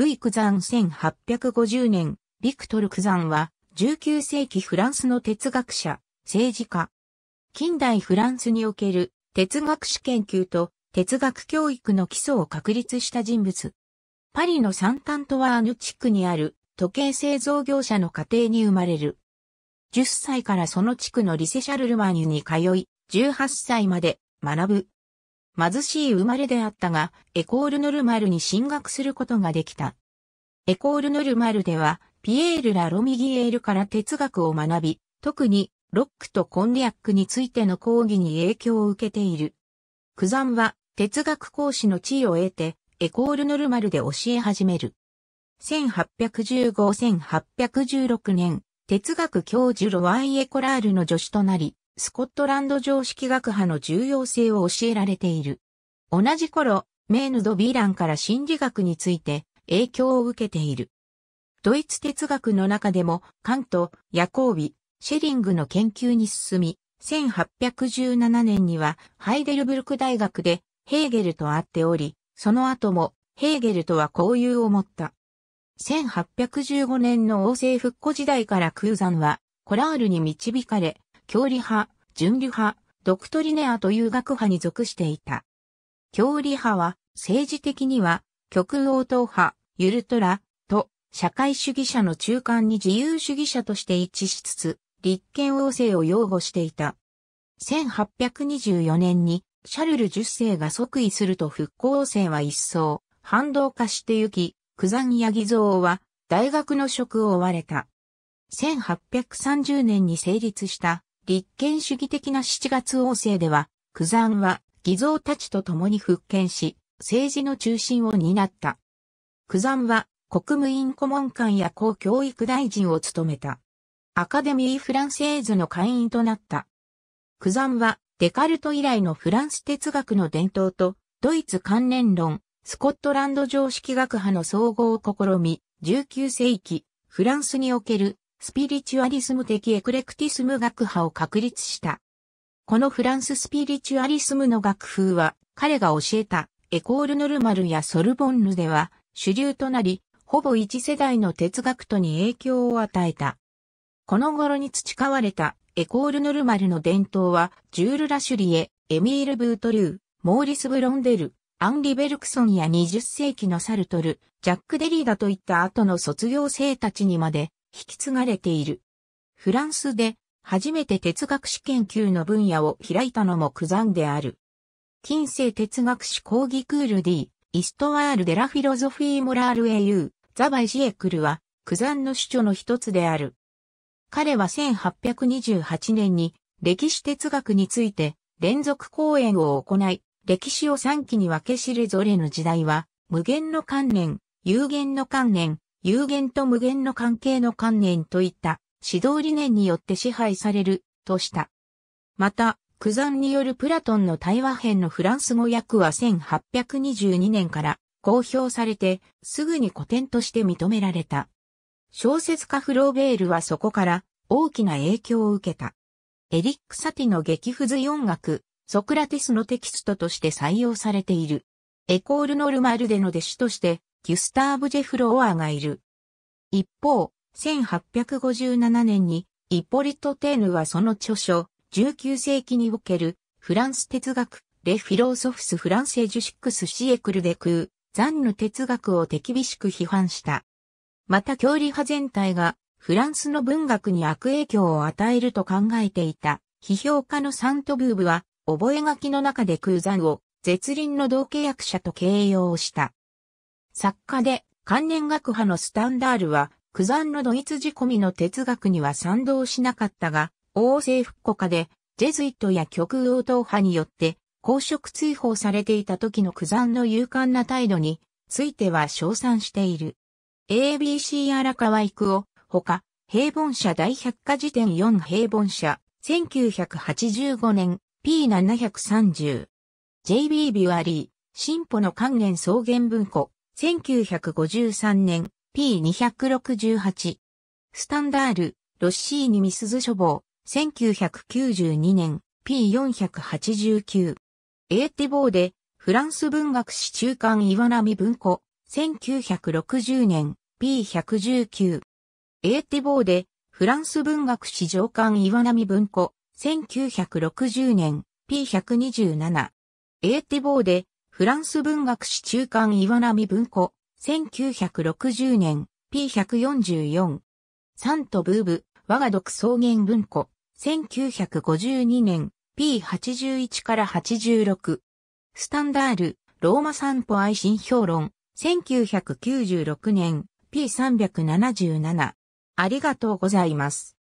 ルイ・クザン1850年、ビクトル・クザンは、19世紀フランスの哲学者、政治家。近代フランスにおける哲学史研究と哲学教育の基礎を確立した人物。パリのサンタントワーヌ地区にある時計製造業者の家庭に生まれる。10歳からその地区のリセシャルルマニュに通い、18歳まで学ぶ。貧しい生まれであったが、エコールノルマルに進学することができた。エコール・ノルマルでは、ピエール・ラ・ロミギエールから哲学を学び、特にロックとコンリアックについての講義に影響を受けている。クザンは哲学講師の地位を得て、エコール・ノルマルで教え始める。1815-1816年、哲学教授ロワイ・エコラールの助手となり、スコットランド常識学派の重要性を教えられている。同じ頃、メーヌド・ビーランから心理学について影響を受けている。ドイツ哲学の中でも、カント、ヤコービ、シェリングの研究に進み、1817年にはハイデルブルク大学でヘーゲルと会っており、その後もヘーゲルとは交友を持った。1815年の王政復古時代から空山はコラールに導かれ、教理派、準理派、ドクトリネアという学派に属していた。教理派は政治的には極王党派、ゆるトラと社会主義者の中間に自由主義者として一致しつつ、立憲王政を擁護していた。1824年にシャルル10世が即位すると復興王政は一層、反動化してゆき、九山や偽造は大学の職を追われた。1830年に成立した立憲主義的な7月王政では、九山は偽造たちと共に復権し、政治の中心を担った。九山は国務院顧問官や公教育大臣を務めた。アカデミー・フランセーズの会員となった。九山はデカルト以来のフランス哲学の伝統とドイツ関連論、スコットランド常識学派の総合を試み、19世紀、フランスにおけるスピリチュアリスム的エクレクティスム学派を確立した。このフランススピリチュアリスムの学風は、彼が教えたエコール・ノルマルやソルボンヌでは、主流となり、ほぼ一世代の哲学徒に影響を与えた。この頃に培われたエコールノルマルの伝統は、ジュール・ラシュリエ、エミール・ブートルー、モーリス・ブロンデル、アンリ・ベルクソンや20世紀のサルトル、ジャック・デリーダといった後の卒業生たちにまで引き継がれている。フランスで初めて哲学史研究の分野を開いたのもクザンである。近世哲学史講義クール D、イストワール・デラ・フィロゾフィー・モラール・エユー、ザ・バイ・ジエクルは、クザンの主張の一つである。彼は1828年に、歴史哲学について、連続講演を行い、歴史を3期に分け知れぞれの時代は、無限の観念、有限の観念、有限と無限の関係の観念といった指導理念によって支配されるとした。また、クザンによるプラトンの対話編のフランス語訳は1822年から公表されて、すぐに古典として認められた。小説家フローベールはそこから大きな影響を受けた。エリック・サティの激不随音楽、ソクラテスのテキストとして採用されている。エコール・ノルマルでの弟子として、ギュスターブ・ジェフ・ローアーがいる。一方、1857年に、イポリト・テーヌはその著書、19世紀におけるフランス哲学、レ・フィローソフス・フランセ・ジュシックス・シエクル・デクー、ザンヌ哲学を手厳しく批判した。また教理派全体がフランスの文学に悪影響を与えると考えていた批評家のサントブーブは覚書の中でクーザンを絶倫の同契約者と形容した。作家で関連学派のスタンダールは、クザンのドイツ仕込みの哲学には賛同しなかったが、王政復古下で、ジェズイットや極右党派によって、公職追放されていた時の苦残の勇敢な態度については称賛している。ABC 荒川育夫、ほか、平凡社大百科辞典4平凡社、1985年 P730。JB ビュアリー、進歩の関連草原文庫、1953年 P268。スタンダール、ロッシーニ・ミスズ書房、1992年 P489。エーティボーで、フランス文学史中間岩波文庫、1960年 P119。エーティボーで、フランス文学史上間岩波文庫、1960年 P127。エーティボーで、フランス文学史中間岩波文庫、1960年 P144。サントブーブ、我が独草原文庫。1952年 P81 から86。スタンダール、ローマ散歩愛心評論、1996年 P377。ありがとうございます。